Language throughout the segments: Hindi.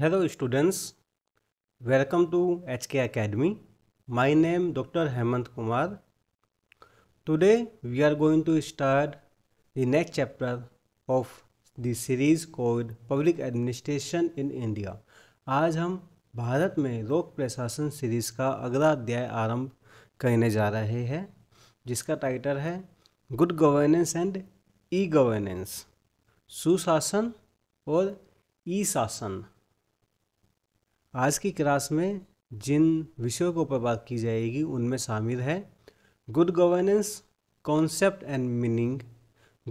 Hello students welcome to H K academy my name doctor Hemant Kumar today we are going to start the next chapter of the series code public administration in India आज हम भारत में लोक प्रशासन सीरीज का अगला अध्याय आरंभ करने जा रहे हैं जिसका टाइटल है good governance and E governance सुशासन और ई शासन e आज की क्लास में जिन विषयों के ऊपर बात की जाएगी उनमें शामिल है good governance concept and meaning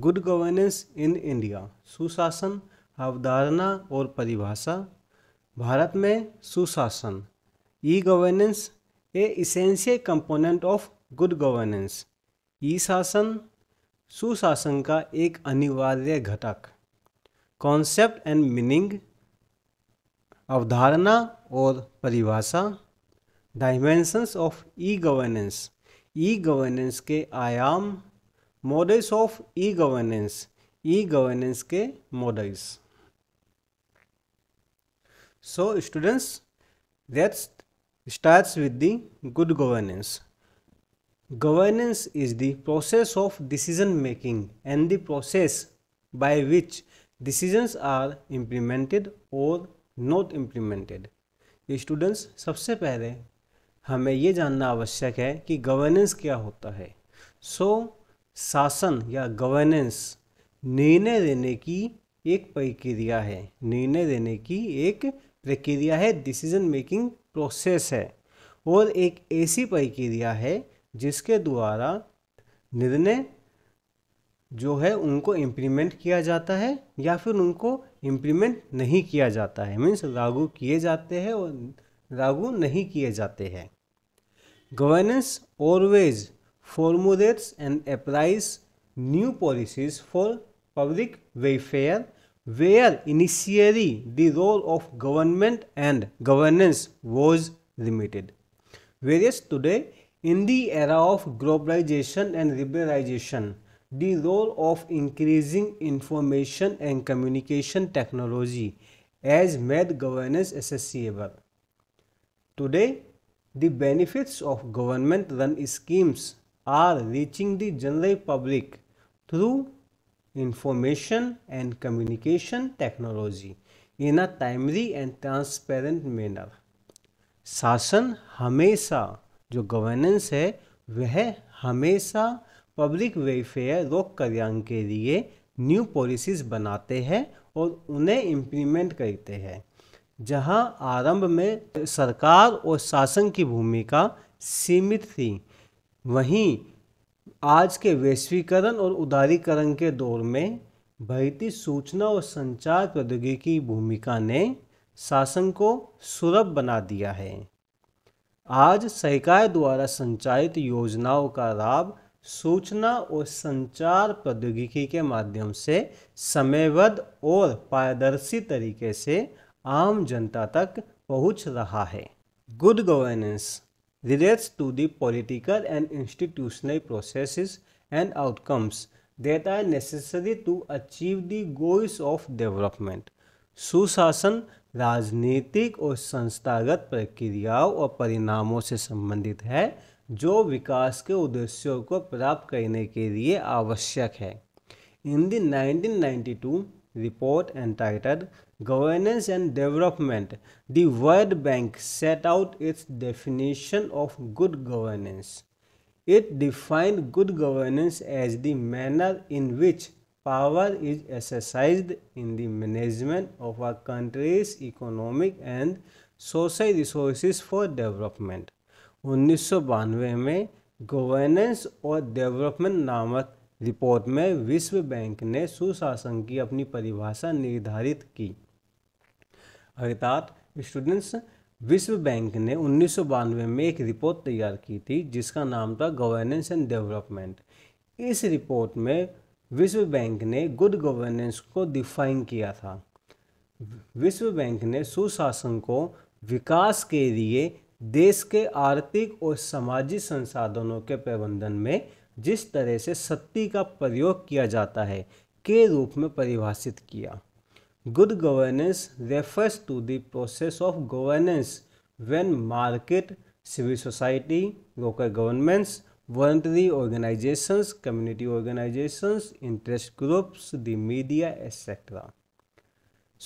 good governance in India सुशासन अवधारणा और परिभाषा भारत में सुशासन E governance a essential component of good governance ई शासन सुशासन का एक अनिवार्य घटक कॉन्सेप्ट एंड मीनिंग अवधारणा और परिभाषा dimensions of E governance E governance के आयाम models of E governance E governance के models so students that's starts with the good governance governance is the process of decision making and the process by which decisions are implemented or not implemented students सबसे पहले हमें ये जानना आवश्यक है कि गवर्नेंस क्या होता है सो so, शासन या गवर्नेंस निर्णय देने की एक प्रक्रिया है निर्णय देने की एक प्रक्रिया है डिसीजन मेकिंग प्रोसेस है और एक ऐसी प्रक्रिया है जिसके द्वारा निर्णय जो है उनको इम्प्लीमेंट किया जाता है या फिर उनको इम्प्लीमेंट नहीं किया जाता है मीन्स लागू किए जाते हैं और लागू नहीं किए जाते हैं governance always formulates and applies new policies for public welfare where initially the role of government and governance was limited various today in the era of globalization and liberalization the role of increasing information and communication technology as made governance accessible. Today, the benefits of government-run schemes are reaching the general public through information and communication technology in a timely and transparent manner. शासन हमेशा जो गवर्नेंस है वह हमेशा पब्लिक वेलफेयर रोक कल्याण के लिए न्यू पॉलिसीज बनाते हैं और उन्हें इम्प्लीमेंट करते हैं जहां आरंभ में सरकार और शासन की भूमिका सीमित थी वहीं आज के वैश्वीकरण और उदारीकरण के दौर में भर्ती सूचना और संचार प्रौद्योगिकी की भूमिका ने शासन को सुलभ बना दिया है आज सरकार द्वारा संचालित योजनाओं का लाभ सूचना और संचार प्रौद्योगिकी के माध्यम से समयबद्ध और पारदर्शी तरीके से आम जनता तक पहुंच रहा है good governance relates to the political and institutional processes and outcomes that are necessary to achieve the goals of development सुशासन राजनीतिक और संस्थागत प्रक्रियाओं और परिणामों से संबंधित है जो विकास के उद्देश्यों को प्राप्त करने के लिए आवश्यक है in the 1992 report entitled governance and development the world bank set out its definition of good governance it defined good governance as the manner in which power is exercise in the management of our country's economic and social resources for development उन्नीस में गवर्नेंस और डेवलपमेंट नामक रिपोर्ट में विश्व बैंक ने सुशासन की अपनी परिभाषा निर्धारित की अर्थात स्टूडेंट्स विश्व बैंक ने उन्नीस में एक रिपोर्ट तैयार की थी जिसका नाम था गवर्नेंस एंड डेवलपमेंट इस रिपोर्ट में विश्व बैंक ने गुड गवर्नेंस को डिफाइन किया था विश्व बैंक ने सुशासन को विकास के लिए देश के आर्थिक और सामाजिक संसाधनों के प्रबंधन में जिस तरह से शक्ति का प्रयोग किया जाता है के रूप में परिभाषित किया good governance refers to the process of governance when market civil society local governments voluntary organizations community organizations interest groups the media etcetera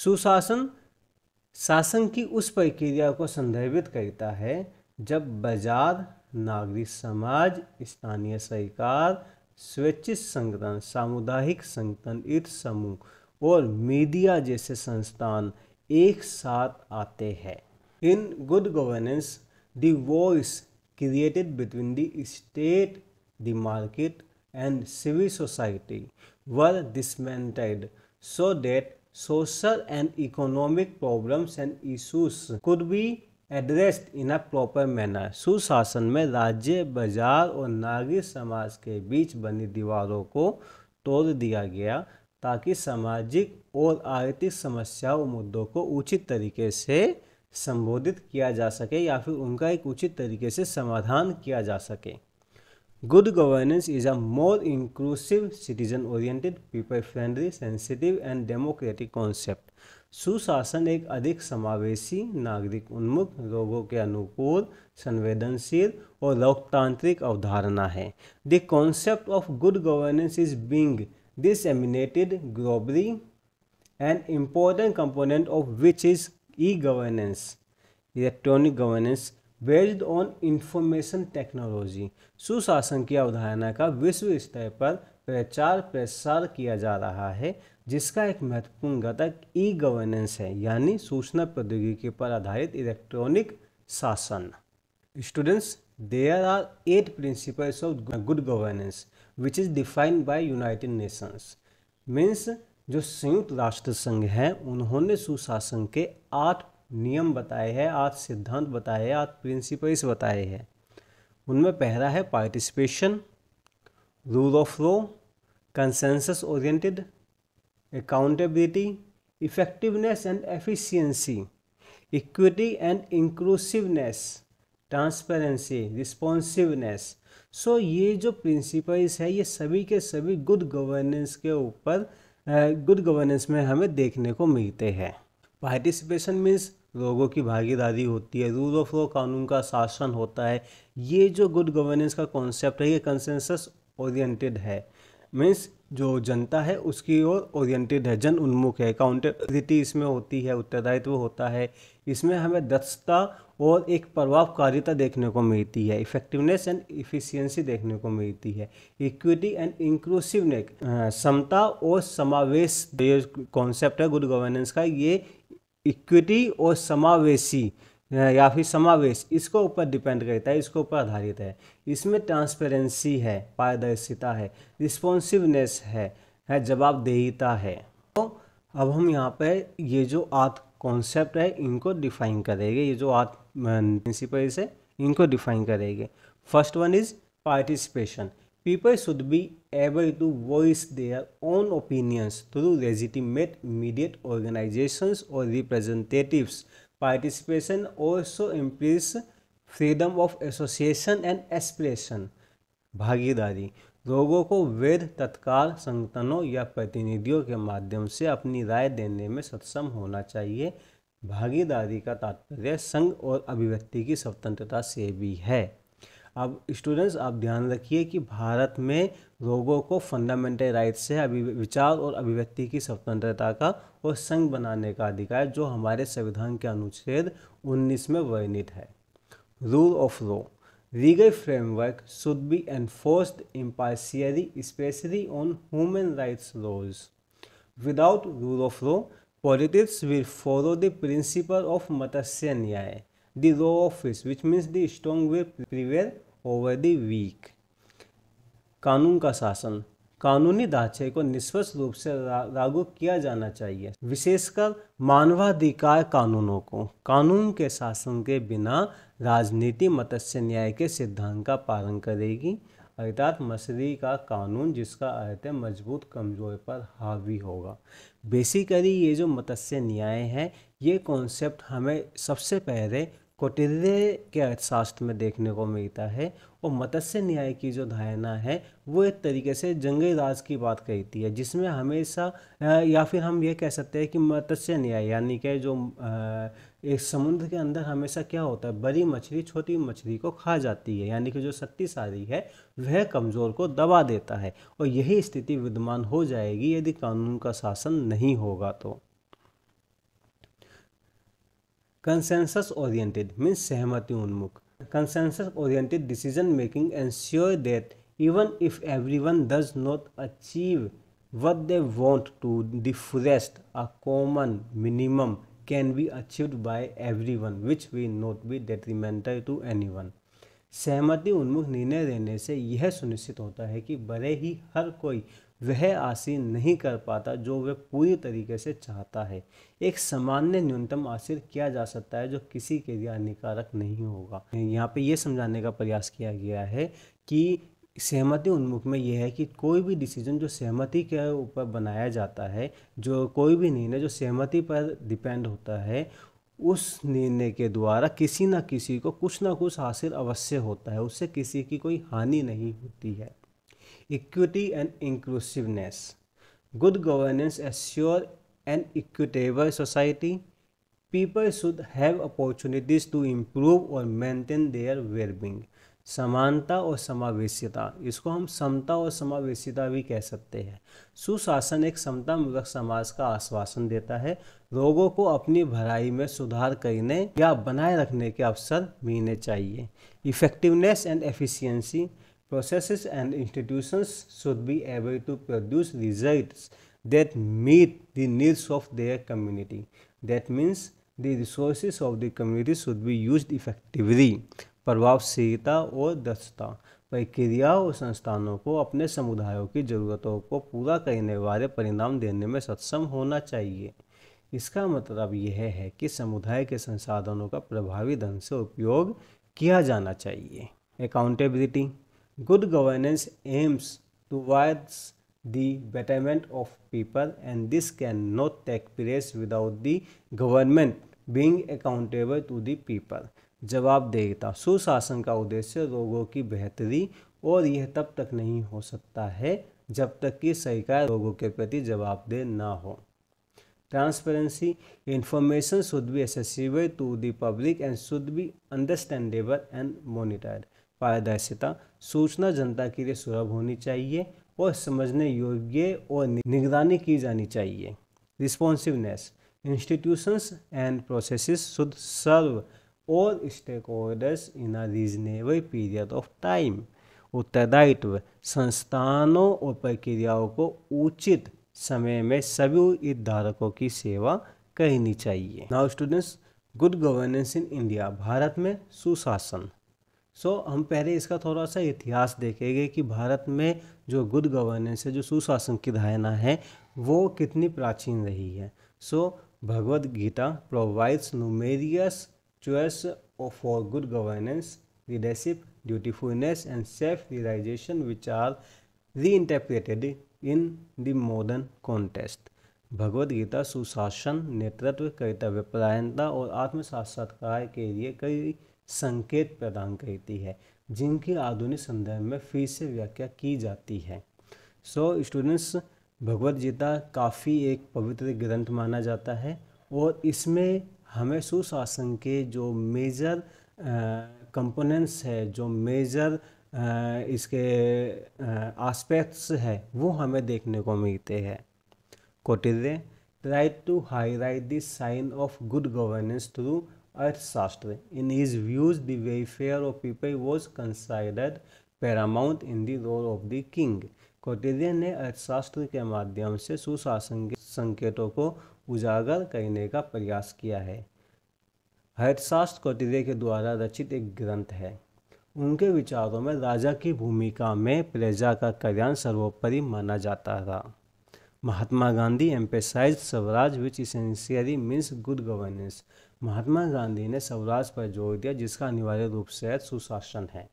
सुशासन शासन की उस प्रक्रिया को संदर्भित करता है जब बाजार नागरिक समाज स्थानीय सरकार स्वैच्छिक संगठन सामुदायिक संगठन इत समूह और मीडिया जैसे संस्थान एक साथ आते हैं in good governance the voids created between the state the market and civil society were dismantled so that social and economic problems and issues could be addressed in a proper manner सुशासन में राज्य बाजार और नागरिक समाज के बीच बनी दीवारों को तोड़ दिया गया ताकि सामाजिक और आर्थिक समस्याओं मुद्दों को उचित तरीके से संबोधित किया जा सके या फिर उनका एक उचित तरीके से समाधान किया जा सके good governance is a more inclusive citizen oriented people friendly sensitive and democratic concept सुशासन एक अधिक समावेशी नागरिक उन्मुख लोगों के अनुकूल संवेदनशील और लोकतांत्रिक अवधारणा है the concept of good governance is being disseminated globally and important component of which is E governance electronic governance based on information technology सुशासन की अवधारणा का विश्व स्तर पर प्रचार प्रसार किया जा रहा है जिसका एक महत्वपूर्ण घटक ई गवर्नेंस है यानी सूचना प्रौद्योगिकी पर आधारित इलेक्ट्रॉनिक शासन students there are eight principles of good governance which is defined by United Nations means जो संयुक्त राष्ट्र संघ है उन्होंने सुशासन के आठ नियम बताए हैं आठ सिद्धांत बताए हैं आठ प्रिंसिपल्स बताए हैं उनमें पहला है participation rule of law consensus oriented accountability effectiveness and efficiency equity and inclusiveness transparency responsiveness so ये जो प्रिंसिपल्स है ये सभी के सभी गुड गवर्नेंस के ऊपर गुड गवर्नेंस में हमें देखने को मिलते हैं पार्टिसिपेशन मीन्स लोगों की भागीदारी होती है रूल ऑफ लॉ कानून का शासन होता है ये जो गुड गवर्नेंस का कॉन्सेप्ट है ये कंसेंसस ओरिएंटेड है मीन्स जो जनता है उसकी ओर ओरिएंटेड है जन उन्मुख है काउंटेबिलिटी इसमें होती है उत्तरदायित्व होता है इसमें हमें दक्षता और एक प्रभावकारिता देखने को मिलती है इफेक्टिवनेस एंड इफिशियंसी देखने को मिलती है इक्विटी एंड इंक्लूसिवनेस क्षमता और समावेश कॉन्सेप्ट है गुड गवर्नेंस का ये इक्विटी और समावेशी या फिर समावेश इसको ऊपर डिपेंड करता है इसको ऊपर आधारित है इसमें ट्रांसपेरेंसी है पारदर्शिता है रिस्पॉन्सिवनेस है है जवाबदेहिता है तो अब हम यहाँ पर ये जो आर्थ कॉन्सेप्ट है इनको डिफाइन करेंगे ये जो आर्थ प्रिंसिपल है इनको डिफाइन करेंगे first one is participation people should be able to voice their own opinions through legitimate मीडिएट organization or representatives participation also implies freedom of association and expression भागीदारी लोगों को वेद तत्काल संगठनों या प्रतिनिधियों के माध्यम से अपनी राय देने में सक्षम होना चाहिए भागीदारी का तात्पर्य संघ और अभिव्यक्ति की स्वतंत्रता से भी है अब स्टूडेंट्स आप ध्यान रखिए कि भारत में लोगों को फंडामेंटल राइट्स से अभी विचार और अभिव्यक्ति की स्वतंत्रता का और संघ बनाने का अधिकार जो हमारे संविधान के अनुच्छेद 19 में वर्णित है rule of law legal framework should be enforced impartially specially on human rights laws without rule of law politics will follow the principle of matsya nyaya The law of fish, which means the strong will over the weak कानून का शासन कानूनी ढांचे को निष्पक्ष रूप से लागू किया जाना चाहिए विशेषकर मानवाधिकार कानूनों को कानून के शासन के बिना राजनीति मत्स्य न्याय के सिद्धांत का पालन करेगी अर्थात मछली का कानून जिसका अर्थ है मजबूत कमज़ोर पर हावी होगा बेसिकली ये जो मत्स्य न्याय है ये कॉन्सेप्ट हमें सबसे पहले कौटिल्य के अर्थशास्त्र में देखने को मिलता है और मत्स्य न्याय की जो धारणा है वो एक तरीके से जंगली राज की बात कहती है जिसमें हमेशा या फिर हम ये कह सकते हैं कि मत्स्य न्याय यानी कि जो एक समुद्र के अंदर हमेशा क्या होता है बड़ी मछली छोटी मछली को खा जाती है यानी कि जो शक्तिशाली है वह कमज़ोर को दबा देता है और यही स्थिति विद्यमान हो जाएगी यदि कानून का शासन नहीं होगा तो कंसेंसस ओरिएंटेड मीन्स सहमति उन्मुख consensus oriented decision making ensure that even if every one does not achieve what they want to different a common minimum can be achieved by one which we not be detrimental to any one सहमति उन्मुख निर्णय लेने से यह सुनिश्चित होता है कि बड़े ही हर कोई वह आसीन नहीं कर पाता जो वह पूरी तरीके से चाहता है एक सामान्य न्यूनतम आसिर किया जा सकता है जो किसी के लिए हानिकारक नहीं होगा यहाँ पे ये समझाने का प्रयास किया गया है कि सहमति उन्मुख में यह है कि कोई भी डिसीजन जो सहमति के ऊपर बनाया जाता है जो कोई भी निर्णय जो सहमति पर डिपेंड होता है उस निर्णय के द्वारा किसी न किसी को कुछ ना कुछ हासिल अवश्य होता है उससे किसी की कोई हानि नहीं होती है equity and inclusiveness. Good governance assure an equitable society. People should have opportunities to improve or maintain their well-being. समानता और समावेशिता इसको हम समता और समावेशिता भी कह सकते हैं सुशासन एक समता मूलक समाज का आश्वासन देता है लोगों को अपनी भलाई में सुधार करने या बनाए रखने के अवसर मिलने चाहिए effectiveness and efficiency processes and institutions should be able to produce results that meet the needs of their community. That means the resources of the community should be used effectively प्रभावशीलता और दक्षता प्रक्रिया और संस्थानों को अपने समुदायों की ज़रूरतों को पूरा करने वाले परिणाम देने में सक्षम होना चाहिए इसका मतलब यह है कि समुदाय के संसाधनों का प्रभावी ढंग से उपयोग किया जाना चाहिए accountability Good governance aims towards the betterment of people and this cannot take place without the government being accountable to the people जवाबदेहिता सुशासन का उद्देश्य रोगों की बेहतरी और यह तब तक नहीं हो सकता है जब तक कि सरकार रोगों के प्रति जवाबदेह ना हो transparency information should be accessible to the public and should be understandable and monitored पारदर्शिता सूचना जनता के लिए सुलभ होनी चाहिए और समझने योग्य और निगरानी की जानी चाहिए responsiveness institutions and processes should serve all stakeholders in a reasonable period of time उत्तरदायित्व संस्थानों और प्रक्रियाओं को उचित समय में सभी हितधारकों की सेवा करनी चाहिए now students good governance in India Bharat में सुशासन सो so, हम पहले इसका थोड़ा सा इतिहास देखेंगे कि भारत में जो गुड गवर्नेंस है जो सुशासन की धारणा है वो कितनी प्राचीन रही है so so, Bhagavad Gita provides choice choice for good governance leadership dutifulness and self realisation which are reinterpreted in the modern context Bhagavad Gita सुशासन नेतृत्व कर्तव्यपरायणता और आत्म के लिए कई संकेत प्रदान करती है जिनकी आधुनिक संदर्भ में फिर से व्याख्या की जाती है so so, students Bhagavad Gita काफ़ी एक पवित्र ग्रंथ माना जाता है और इसमें हमें सुशासन के जो मेजर कंपोनेंट्स है जो मेजर इसके आस्पेक्ट्स है वो हमें देखने को मिलते हैं Kautilya try to highlight the sign of good governance through Arthashastra in his views the welfare of people was considered paramount in the role of the king Kautilya ने अर्थशास्त्र के माध्यम से सुशासन के संकेतों को उजागर करने का प्रयास किया है अर्थशास्त्र कौटिल्य के द्वारा रचित एक ग्रंथ है उनके विचारों में राजा की भूमिका में प्रजा का कल्याण सर्वोपरि माना जाता था Mahatma Gandhi emphasise Swaraj which essentially means good governance Mahatma Gandhi ने स्वराज पर जोर दिया जिसका अनिवार्य रूप से सुशासन है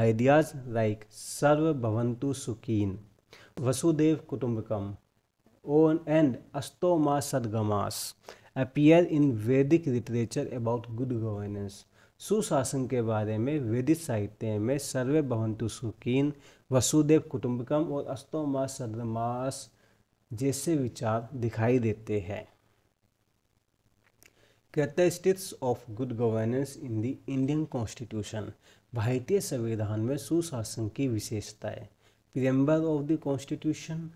ideas like sarve bhavantu sukhinah vasudhaiva kutumbakam on and asato ma sadgamaya appear in वैदिक लिटरेचर अबाउट गुड गवर्नेंस सुशासन के बारे में वैदिक साहित्य में सर्वे भवंतु सुकीन वसुदेव कुटुंबकम और अस्तो मा सदमास जैसे विचार दिखाई देते हैं characteristics of good governance in the Indian constitution भारतीय संविधान में सुशासन की विशेषताएं प्रियम्बर ऑफ द कॉन्स्टिट्यूशन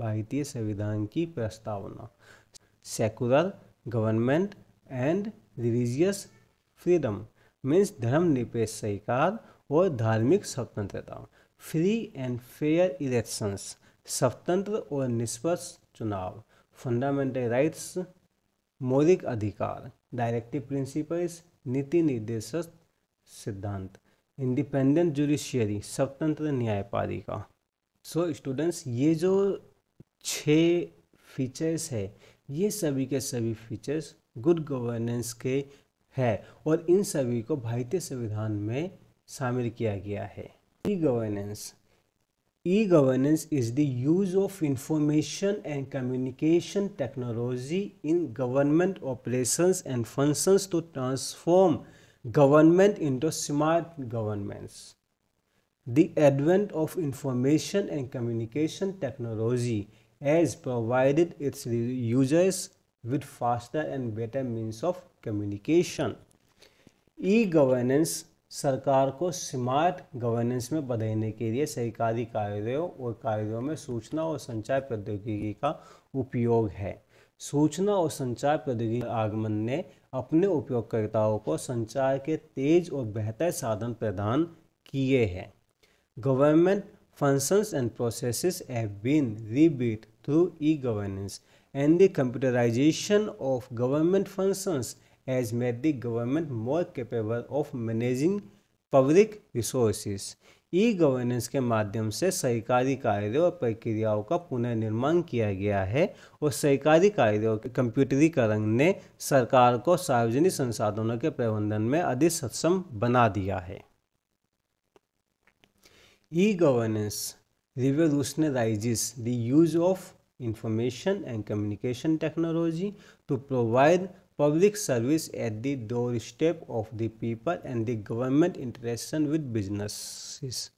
भारतीय संविधान की प्रस्तावना secular government and religious freedom means धर्मनिरपेक्ष सरकार और धार्मिक स्वतंत्रता फ्री एंड फेयर इलेक्शंस स्वतंत्र और निष्पक्ष चुनाव फंडामेंटल राइट्स मौलिक अधिकार डायरेक्टिव प्रिंसिपल्स नीति निर्देशक सिद्धांत इंडिपेंडेंट जुडिशियरी स्वतंत्र न्यायपालिका सो स्टूडेंट्स ये जो छः फीचर्स है ये सभी के सभी फीचर्स गुड गवर्नेंस के है और इन सभी को भारतीय संविधान में शामिल किया गया है e governance E-governance is the use of information and communication technology in government operations and functions to transform government into smart governments. The advent of information and communication technology has provided its users with faster and better means of communication. E-governance सरकार को स्मार्ट गवर्नेंस में बदलने के लिए सहकारी कार्यों और कार्यों में सूचना और संचार प्रौद्योगिकी का उपयोग है सूचना और संचार प्रौद्योगिकी आगमन ने अपने उपयोगकर्ताओं को संचार के तेज और बेहतर साधन प्रदान किए हैं government functions and processes have been rebuilt through e governance and the computerisation of government functions has made the government more capable of managing public resources e governance के माध्यम से सरकारी कार्यों और प्रक्रियाओं का पुनर्निर्माण किया गया है और सरकारी कार्यों के कंप्यूटरीकरण ने सरकार को सार्वजनिक संसाधनों के प्रबंधन में अधिक सक्षम बना दिया है e governance revolutionises the use of information and communication technology to provide public service at the doorstep of the people and the government interaction with businesses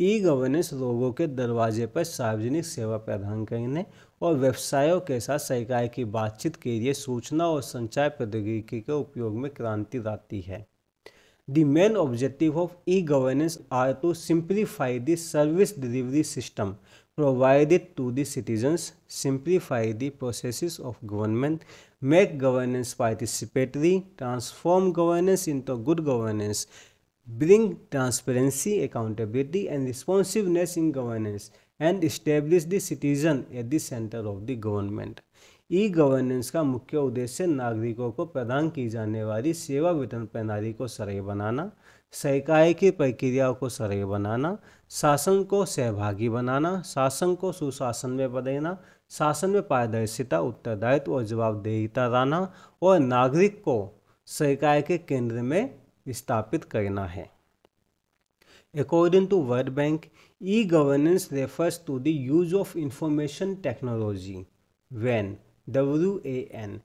e governance लोगों के दरवाजे पर सार्वजनिक सेवा प्रदान करने और व्यवसायों के साथ सरकार की बातचीत के लिए सूचना और संचार प्रौद्योगिकी के उपयोग में क्रांति लाती है the main objective of E governance are to simplify the service delivery system provided to the citizens simplify the process of government make governance participatory, transform governance into good governance, bring transparency, accountability and responsiveness in governance and establish the citizen at the center of the government. E governance का मुख्य उद्देश्य नागरिकों को प्रदान की जाने वाली सेवा वितरण प्रणाली को सरल बनाना सहकार्य की प्रक्रियाओं को सरल बनाना शासन को सहभागी बनाना शासन को सुशासन में बदलना शासन में पारदर्शिता उत्तरदायित्व और जवाबदेहिता लाना और नागरिक को सरकार के केंद्र में स्थापित करना है according to World Bank e governance refers to the use of information technology वैन W A N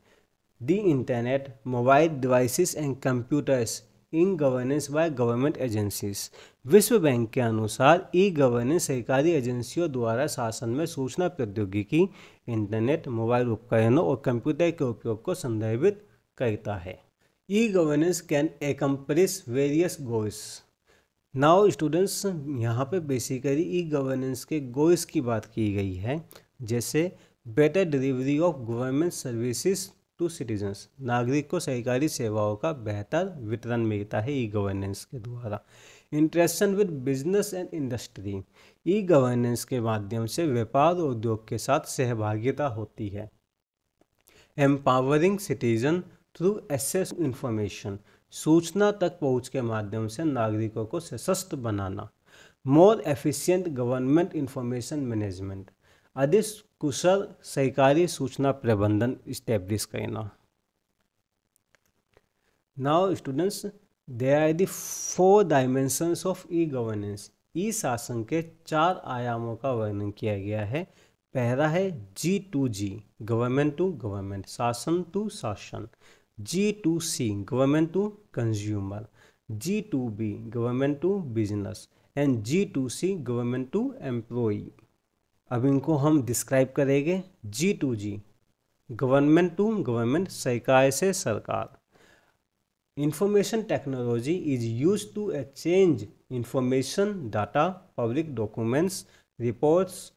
the internet mobile devices and computers in governance by government agencies विश्व बैंक के अनुसार ई गवर्नेंस सरकारी एजेंसियों द्वारा शासन में सूचना प्रौद्योगिकी इंटरनेट मोबाइल उपकरणों और कंप्यूटर के उपयोग को संदर्भित करता है e governance can encompass various goals now students यहाँ पे बेसिकली ई गवर्नेंस के गोल्स की बात की गई है जैसे better delivery of government services to citizens नागरिक को सहकारी सेवाओं का बेहतर वितरण मिलता है ई गवर्नेंस के द्वारा interaction with business and industry e governance के माध्यम से व्यापार और उद्योग के साथ सहभागिता होती है empowering citizen through access information सूचना तक पहुंच के माध्यम से नागरिकों को सशक्त बनाना more efficient government information management अधिस कुशल सहकारी सूचना प्रबंधन इस्टेब्लिश करना now students they are the four dimensions of E governance ई शासन के चार आयामों का वर्णन किया गया है पहला है G to G government to government शासन टू शासन G to C government to consumer G to B government to business and G to C government to employee अब इनको हम डिस्क्राइब करेंगे G to G government to government सरकार से सरकार information technology is use to exchange information data public documents reports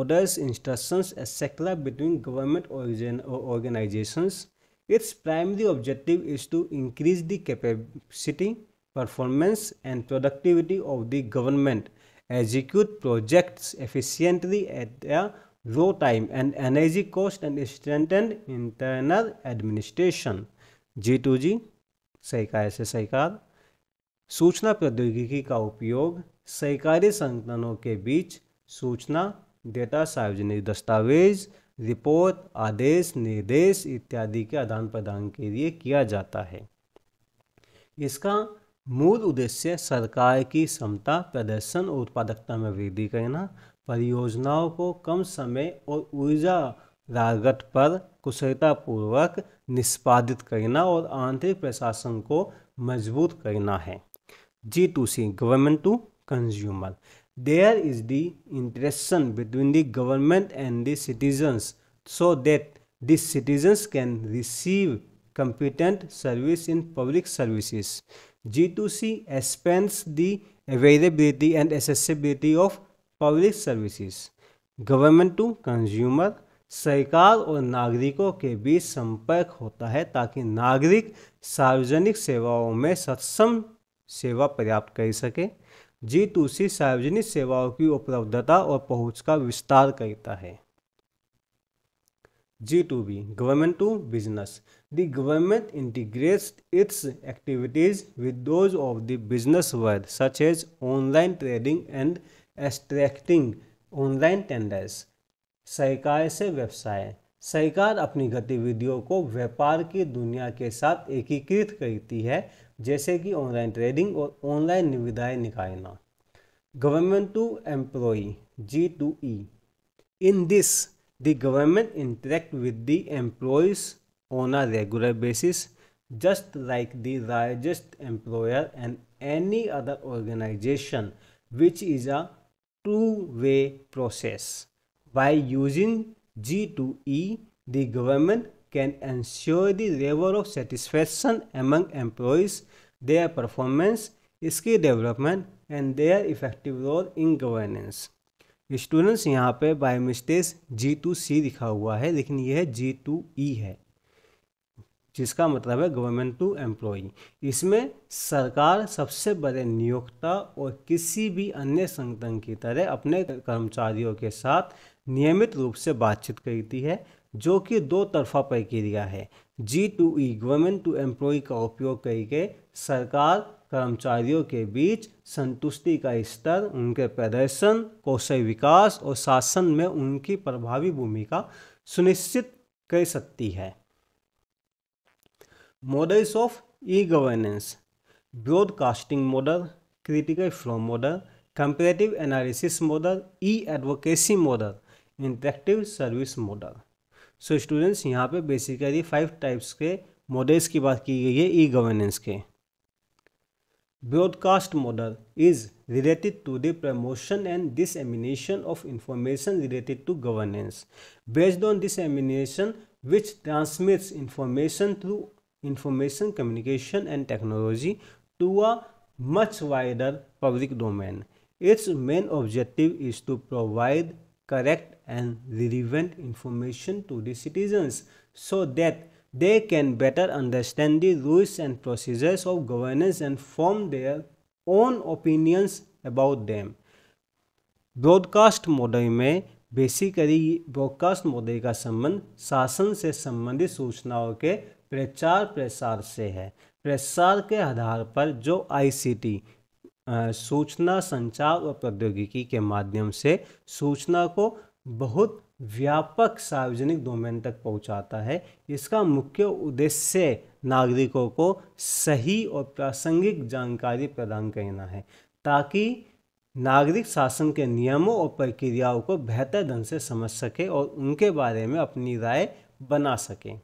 orders instructions एसेक्ला between government organisations its primary objective is to increase the capacity performance and productivity of the government execute projects efficiently at a low time and energy cost and strengthen internal administration G to G सहकार से सहकार सूचना प्रौद्योगिकी का उपयोग सहकारी संगठनों के बीच सूचना डेटा सार्वजनिक दस्तावेज रिपोर्ट आदेश निर्देश इत्यादि के आदान प्रदान के लिए किया जाता है इसका मूल उद्देश्य सरकार की क्षमता प्रदर्शन और उत्पादकता में वृद्धि करना परियोजनाओं को कम समय और ऊर्जा लागत पर कुशलतापूर्वक निष्पादित करना और आंतरिक प्रशासन को मजबूत करना है G to C government to consumer there is the interaction between the government and the citizens so that this citizens can receive competent service in public services G to C expands the availability and accessibility of public services government to consumer सरकार और नागरिकों के बीच संपर्क होता है ताकि नागरिक सार्वजनिक सेवाओं में सत्सम सेवा प्राप्त कर सके जी टू सी सार्वजनिक सेवाओं की उपलब्धता और पहुंच का विस्तार करता है G to B government to business the government integrates its activities with those of the business world such as online trading and extracting online tenders सहकार से व्यवसाय सरकार अपनी गतिविधियों को व्यापार की दुनिया के साथ एकीकृत करती है जैसे कि ऑनलाइन ट्रेडिंग और ऑनलाइन निविदाएँ निकालना government to employee G to E in this The government interact with the employees on a regular basis just like the largest employer and any other organization which is a two-way process. By using G2E, the government can ensure the level of satisfaction among employees, their performance, skill development and their effective role in governance. Students यहाँ पे by mistake G to C लिखा हुआ है लेकिन यह है जी टू ई है जिसका मतलब है गवर्नमेंट टू एम्प्लॉई इसमें सरकार सबसे बड़े नियोक्ता और किसी भी अन्य संगठन की तरह अपने कर्मचारियों के साथ नियमित रूप से बातचीत करती है जो कि दो तरफा प्रक्रिया है G to E government to employee का उपयोग करके सरकार कर्मचारियों के बीच संतुष्टि का स्तर उनके प्रदर्शन कौशल विकास और शासन में उनकी प्रभावी भूमिका सुनिश्चित कर सकती है models of E governance broadcasting model critical flow model comparative analysis model e advocacy model interactive service model so students यहाँ पे बेसिकली फाइव टाइप्स के मॉडल्स की बात की गई है ई गवर्नेंस के broadcast model is related to the promotion and dissemination of information related to governance based on dissemination which transmits information through information communication and technology to a much wider public domain it's main objective is to provide correct and relevant information to the citizens so that they can better understand the rules and procedures of governance and form their own opinions about them. Broadcast model में बेसिकली ब्रॉडकास्ट मॉडल का संबंध शासन से संबंधित सूचनाओं के प्रचार प्रसार से है प्रसार के आधार पर जो आईसीटी सूचना संचार और प्रौद्योगिकी के माध्यम से सूचना को बहुत व्यापक सार्वजनिक डोमेन तक पहुंचाता है इसका मुख्य उद्देश्य नागरिकों को सही और प्रासंगिक जानकारी प्रदान करना है ताकि नागरिक शासन के नियमों और प्रक्रियाओं को बेहतर ढंग से समझ सके और उनके बारे में अपनी राय बना सकें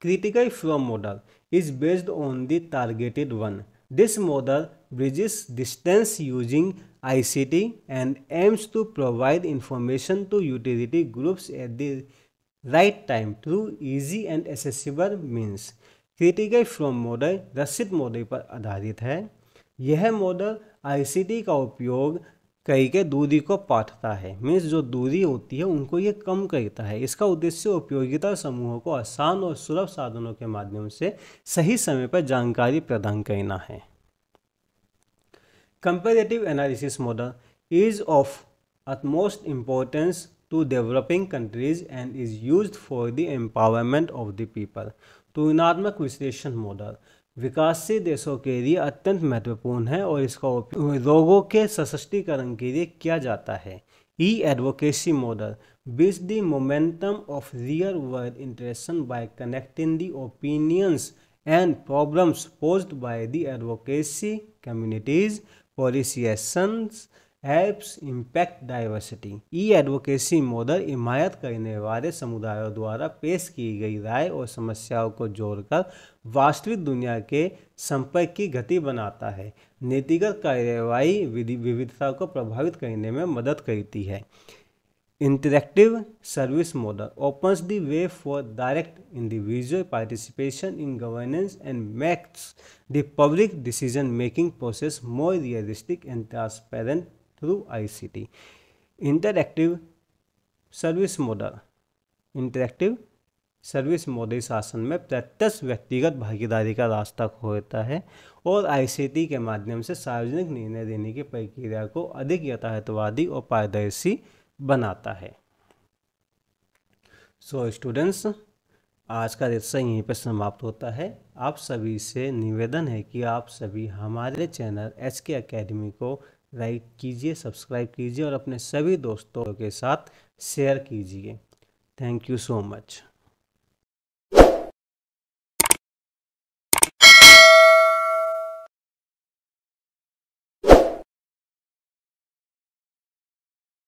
critical flow model is based on the targeted one this model bridges distance using ICT and aims to provide information to utility groups at the right time through easy and accessible means खेती गई फ्रॉम मॉडल रसिद मॉडल पर आधारित है यह मॉडल आईसीटी का उपयोग करके दूरी को पाटता है मीन्स जो दूरी होती है उनको ये कम करता है इसका उद्देश्य उपयोगिता समूहों को आसान और सुलभ साधनों के माध्यम से सही समय पर जानकारी प्रदान करना है Comparative analysis model is of utmost importance to developing countries and is used for the empowerment of the people. तुलनात्मक विश्लेषण मॉडल विकासशील देशों के लिए अत्यंत महत्वपूर्ण है और इसका उपयोग रोगों के सशक्तिकरण के लिए किया जाता है e advocacy model builds the momentum of real world interaction by connecting the opinions and problems posed by the advocacy communities policy एसन helps impact diversity e advocacy model हिमायत करने वाले समुदायों द्वारा पेश की गई राय और समस्याओं को जोड़कर वास्तविक दुनिया के संपर्क की गति बनाता है नीतिगत कार्यवाही विधि विविधता को प्रभावित करने में मदद करती है interactive service model opens the way for direct individual participation in governance and makes the public decision making process more realistic and transparent through ICT interactive service model interactive service model शासन में प्रत्यक्ष व्यक्तिगत भागीदारी का रास्ता खोलता है और आईसीटी के माध्यम से सार्वजनिक निर्णय देने की प्रक्रिया को अधिक यथार्थवादी और पारदर्शी बनाता है सो so, स्टूडेंट्स आज का लेक्चर यहीं पर समाप्त होता है आप सभी से निवेदन है कि आप सभी हमारे चैनल एच के अकेडमी को लाइक कीजिए सब्सक्राइब कीजिए और अपने सभी दोस्तों के साथ शेयर कीजिए थैंक यू सो मच